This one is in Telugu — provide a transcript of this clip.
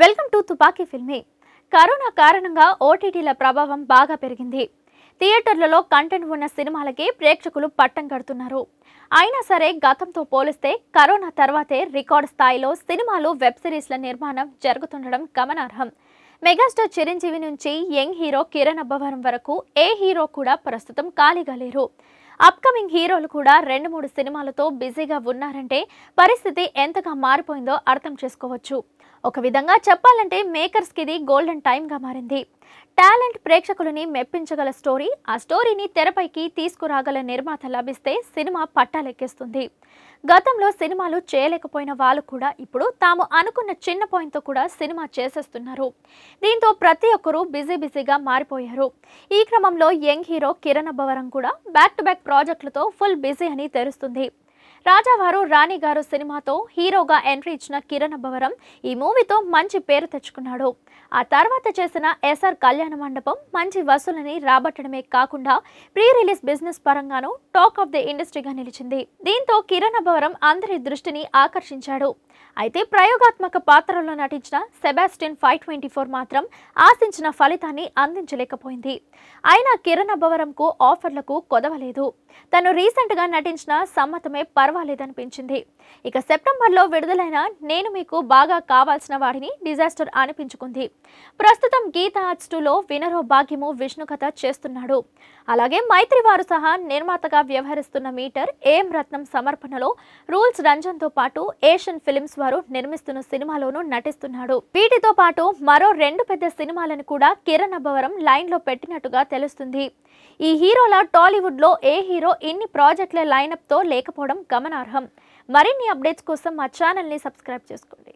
వెల్కమ్ టు తుపాకీ ఫిల్మీ కరోనా కారణంగా ఓటీటీల ప్రభావం బాగా పెరిగింది థియేటర్లలో కంటెంట్ ఉన్న సినిమాలకి ప్రేక్షకులు పట్టం కడుతున్నారు అయినా సరే గతంతో పోలిస్తే కరోనా తర్వాతే రికార్డ్ స్థాయిలో సినిమాలు వెబ్ సిరీస్ల నిర్మాణం జరుగుతుండడం గమనార్హం మెగాస్టార్ చిరంజీవి నుంచి యంగ్ హీరో కిరణ్ అబ్బవరం వరకు ఏ హీరో కూడా ప్రస్తుతం ఖాళీగా లేరు అప్కమింగ్ హీరోలు కూడా రెండు మూడు సినిమాలతో బిజీగా ఉన్నారంటే పరిస్థితి ఎంతగా మారిపోయిందో అర్థం చేసుకోవచ్చు ఒక విధంగా చెప్పాలంటే మేకర్స్కి ఇది గోల్డెన్ టైమ్గా మారింది టాలెంట్ ప్రేక్షకులని మెప్పించగల స్టోరీ ఆ స్టోరీని తెరపైకి తీసుకురాగల నిర్మాత లభిస్తే సినిమా పట్టాలెక్కిస్తుంది గతంలో సినిమాలు చేయలేకపోయిన వాళ్ళు కూడా ఇప్పుడు తాము అనుకున్న చిన్న పాయింట్తో కూడా సినిమా చేసేస్తున్నారు దీంతో ప్రతి ఒక్కరూ బిజీ బిజీగా మారిపోయారు ఈ క్రమంలో యంగ్ హీరో కిరణ్ అబ్బవరం కూడా బ్యాక్ టు బ్యాక్ ప్రాజెక్టులతో ఫుల్ బిజీ అని తెలుస్తుంది రాజావారు రాణిగారు సినిమాతో హీరోగా ఎంట్రీ ఇచ్చిన కిరణ్ భవరం ఈ మూవీతో మంచి పేరు తెచ్చుకున్నాడు ఆ తర్వాత చేసిన ఎస్ఆర్ కళ్యాణ మండపం మంచి వసూలని రాబట్టడమే కాకుండా ప్రీ రిలీజ్ బిజినెస్ పరంగానూ టాక్ ఆఫ్ ది ఇండస్ట్రీగా నిలిచింది దీంతో కిరణ్ భవరం అందరి దృష్టిని ఆకర్షించాడు అయితే ప్రయోగాత్మక పాత్రలో నటించిన సెబాస్టిన్ ఫైవ్ ట్వంటీ ఫోర్ మాత్రం ఆశించిన ఫలితాన్ని అందించలేకపోయింది అయినా కిరణ్ అబ్బవరంకు ఆఫర్లకు కొదవలేదు తను రీసెంట్గా నటించిన సమ్మతమే పర్వ పర్వాలేదనిపించింది ఇక సెప్టెంబర్లో విడుదలైన నేను మీకు బాగా కావాల్సిన వాడిని డిజాస్టర్ అనిపించుకుంది ప్రస్తుతం గీత ఆర్ట్స్ లో వినరో భాగ్యము విష్ణు కథ చేస్తున్నాడు అలాగే మైత్రి వారు సహా నిర్మాతగా వ్యవహరిస్తున్న మీటర్ ఏం రత్నం సమర్పణలో రూల్స్ రంజన్తో పాటు ఏషియన్ ఫిలిమ్స్ వారు నిర్మిస్తున్న సినిమాలోనూ నటిస్తున్నాడు వీటితో పాటు మరో రెండు పెద్ద సినిమాలను కూడా కిరణ్ అబ్బవరం లైన్లో పెట్టినట్టుగా తెలుస్తుంది ఈ హీరోల టాలీవుడ్లో ఏ హీరో ఇన్ని ప్రాజెక్టుల లైనప్తో లేకపోవడం గమనార్హం మరిన్ని అప్డేట్స్ కోసం మా ఛానల్ని సబ్స్క్రైబ్ చేసుకోండి